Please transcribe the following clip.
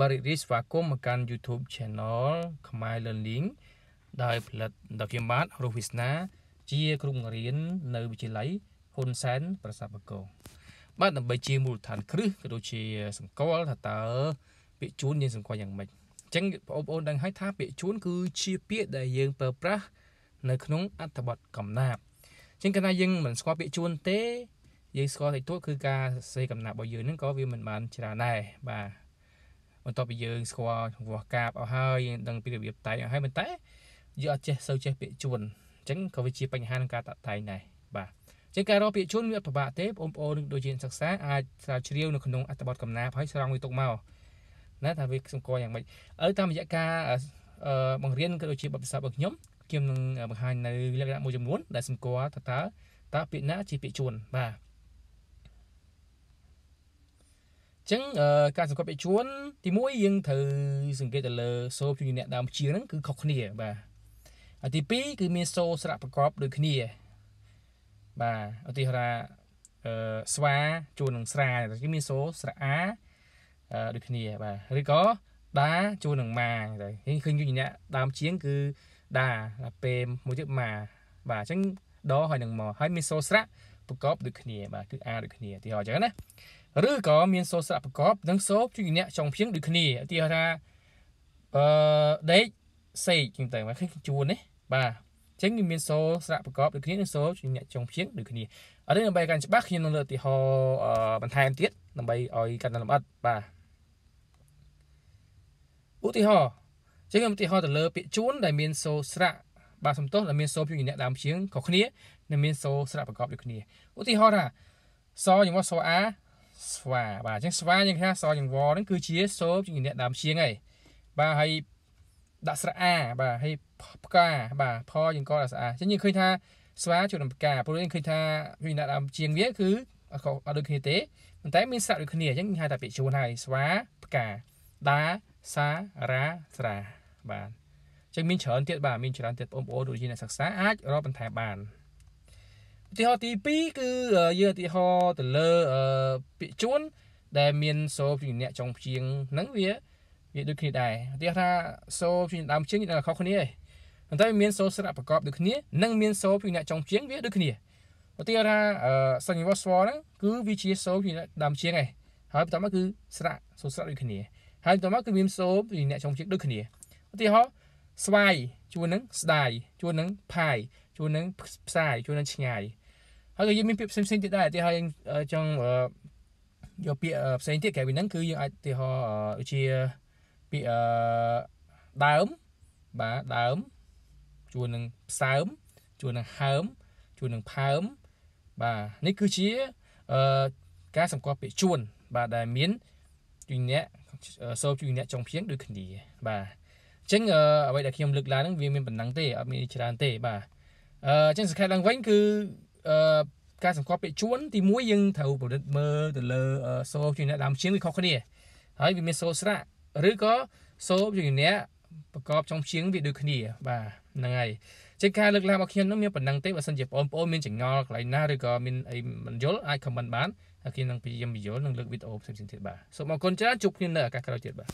បាទរីករាយស្វាគមន៍មកកាន់ YouTube Channel ខ្មែរ Learning ដោយផលិតដោយខ្ញុំបាទរស់វាសនាជាគ្រូបង្រៀននៅវិទ្យាល័យហ៊ុនសែនប្រសាបកោបាទដើម្បីជាមូលដ្ឋានគ្រឹះក៏ដូចជាសម្គាល់ថាតើពាក្យជូនយើងសម្គាល់យ៉ាងម៉េចអញ្ចឹងបងប្អូនដឹងហើយថា ពាក្យជូនគឺជាពាក្យដែលយើងប្រើប្រាស់នៅក្នុងអត្ថបទកំណាព្យអញ្ចឹងកាលណាយើងមិនស្គាល់ពាក្យជូនទេយើងស្គាល់តែទួតគឺការសេកំណាព្យរបស់យើងហ្នឹងក៏វាមិនបានច្រើនដែរបាទបន្ទាប់ពីយើងស្គាល់ចង្វាស់កាបអស់ហើយយើងដឹងពីរបៀបតែងអស់ហើយប៉ុន្តែយើងអត់ចេះសូវចេះពាក្យជួនអញ្ចឹងក៏វាជាបញ្ហាក្នុងការតាក់តែងដែរបាទជាការរកពាក្យជួនវាអត់ពិបាកទេបងប្អូនដូចជាសិក្សាអាចស្រាវជ្រាវនៅក្នុងអត្ថបទកំណាព្យហើយស្រង់វាទុកមកណាថាវាសម្គាល់យ៉ាងម៉េចឥឡូវតាមរយៈការបង្រៀនក៏ដូចជាបទពិសោធន៍របស់ខ្ញុំខ្ញុំនឹងបង្ហាញនៅលក្ខណៈមួយចំនួនដែលសម្គាល់ថាតើតើពាក្យណាជាពាក្យជួនបាទចឹងការសង្កត់ពេកជួន ទី1យើងត្រូវសង្កេតទៅលើសូបជំនអ្នកដើមជាងហ្នឹងគឺខុសគ្នាបាទហើយទី2គឺមានសូស្រៈប្រកបដូចគ្នាបាទឧទាហរណ៍អឺស្វាជួននឹងស្រាគឺមានសូស្រៈអាដូចគ្នាបាទឬក៏ដាជួននឹងម៉ាទៅយើងឃើញជំនអ្នកដើមជាងគឺដាពេលមួយទៀតម៉ាបាទអញ្ចឹងដហើយនឹងម៉ហើយមានសូស្រៈប្រកបដូចគ្នាបាទគឺអាដូចគ្នាទីហោចឹងណាឬក៏មានសូរស្រៈប្រកបនិងសូរជាអ្នកចុងភៀងដូចគ្នាឧទាហរណ៍ថាអឺដេកសេកជាងទៅមកឃើញជួននេះបាទអញ្ចឹងគឺមានសូរស្រៈប្រកបដូចគ្នានិងសូរជាអ្នកចុងភៀងដូចគ្នាអរិយដើម្បីកាន់ច្បាស់ខ្ញុំនឹងលើកឧទាហរណ៍បន្ថែមទៀតដើម្បីឲ្យកាន់តែលម្អិតបាទឧទាហរណ៍ជាងឧទាហរណ៍ទៅលើពាក្យជួនដែលមានសូរស្រៈបាទសំទោសដែលមានសូរជាអ្នកដើមជាងក៏គ្នានិងមានសូរស្រៈប្រកបដូចគ្នាឧទាហរណ៍ថាសជាមួយសូរអាស្វាបាទអញ្ចឹងស្វាយើងថាសចង្វរហ្នឹងគឺជាសូមជាអ្នកដើមឈៀងហើយបាទហើយដាក់ស្រៈអាបាទហើយផ្កា បាទផយើងក៏ដាក់ស្រៈអាអញ្ចឹងយើងឃើញថាស្វាជួននឹងផ្កាព្រោះយើងឃើញថាវិញ្ញាណដើមជាងវា គឺអត់ក៏ដូចគ្នាទេប៉ុន្តែមានស្រៈដូចគ្នាអញ្ចឹងហៅថាពាក្យជួនហើយស្វាផ្កាដាសារាស្រាបាទអញ្ចឹងមានច្រើនទៀតបាទមានច្រើនទៀតបងប្អូនដូចជាអ្នកសិក្សាអាចរកបន្ថែមបានឧទាហរណ៍ទី2គឺយើងឧទាហរណ៍ទៅលើពាក្យជួនដែលមានសូព្យអ្នកចុងព្យាង្គហ្នឹងវាវាដូចគ្នាដែរឧទាហរណ៍ថាសូព្យដើមព្យាង្គនឹងខុសគ្នាឯងប៉ុន្តែមានសូស្រៈប្រកបដូចគ្នានិងមានសូព្យអ្នកចុងព្យាង្គវាដូចគ្នាឧទាហរណ៍ថាសញ្ញវស្វហ្នឹងគឺវាជាសូព្យដើមព្យាង្គឯងហើយបន្តមកគឺស្រៈសូស្រៈដូចគ្នាហើយបន្តមកគឺមានសូព្យអ្នកចុងព្យាង្គដូចគ្នាឧទាហរណ៍ស្វាយជួននឹងស្ដាយជួននឹងផាយជួននឹងផ្សាយជួននឹងឆ្ងាយហើយយើងមានពាក្យផ្សេងផ្សេងទៀតដែរទីហើយយើងចង់យកពាក្យផ្សេងទៀតក្រៅពីហ្នឹងគឺយើងអាចឧទាហរណ៍ដូចជាពាក្យដើមបាទដើមជួននឹងផ្សើមជួននឹងហើមជួននឹងផើមបាទនេះគឺជាអឺការសម្គាល់ពាក្យជួនបាទដែលមានជំនៈសូមជំនៈចុងភៀងដូចគ្នាបាទអញ្ចឹងអ្វីដែលខ្ញុំលើកឡើងហ្នឹងវាមានប៉ុណ្ណឹងទេអត់មានច្រើនទេបាទអឺចឹងសង្ខេបឡើងវិញគឺអឺការសង្កត់ពាក្យជួនទី1យើងត្រូវពិនិត្យមើលទៅលើសូជាអ្នកដើមឈៀងវាខុសគ្នា ហើយវាមានសូស្រៈឬក៏សូជាអ្នកប្រកបចំឈៀងវាដូចគ្នា បាទហ្នឹងហើយជាការលើកឡើងរបស់ខ្ញុំនោះមានប៉ុណ្ណឹងទេបើសិនជាបងប្អូនមានចង្អល់កន្លែងណាឬក៏មានអីមិនយល់អាច comment បានហើយខ្ញុំនឹងព្យាយាមពន្យល់និងលើកវីដេអូផ្សេងៗទៀតបាទសូមអរគុណច្រើនជួបគ្នានៅឱកាសក្រោយទៀតបាទ